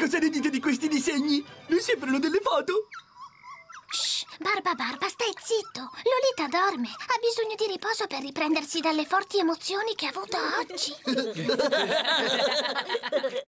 Cosa ne dite di questi disegni? Non sembrano delle foto? Shh, Barba Barba, stai zitto! Lolita dorme, ha bisogno di riposo per riprendersi dalle forti emozioni che ha avuto oggi.